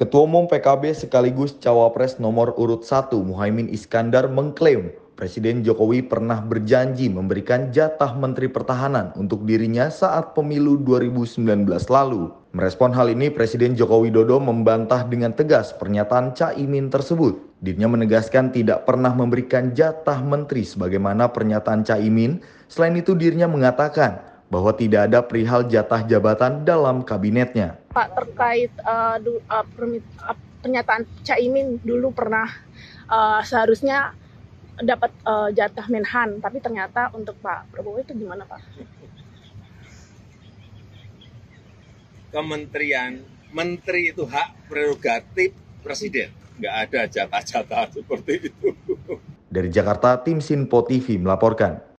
Ketua Umum PKB sekaligus cawapres nomor urut 1 Muhaimin Iskandar mengklaim Presiden Jokowi pernah berjanji memberikan jatah Menteri Pertahanan untuk dirinya saat pemilu 2019 lalu. Merespon hal ini, Presiden Joko Widodo membantah dengan tegas pernyataan Caimin tersebut. Dirinya menegaskan tidak pernah memberikan jatah menteri sebagaimana pernyataan Caimin. Selain itu dirinya mengatakan bahwa tidak ada perihal jatah jabatan dalam kabinetnya. Pak terkait uh, uh, permit, uh, pernyataan Caimin dulu pernah uh, seharusnya dapat uh, jatah Menhan, tapi ternyata untuk Pak Prabowo itu gimana Pak? Kementerian, menteri itu hak prerogatif presiden, nggak ada jatah-jatah seperti itu. Dari Jakarta, tim Sinpo TV melaporkan.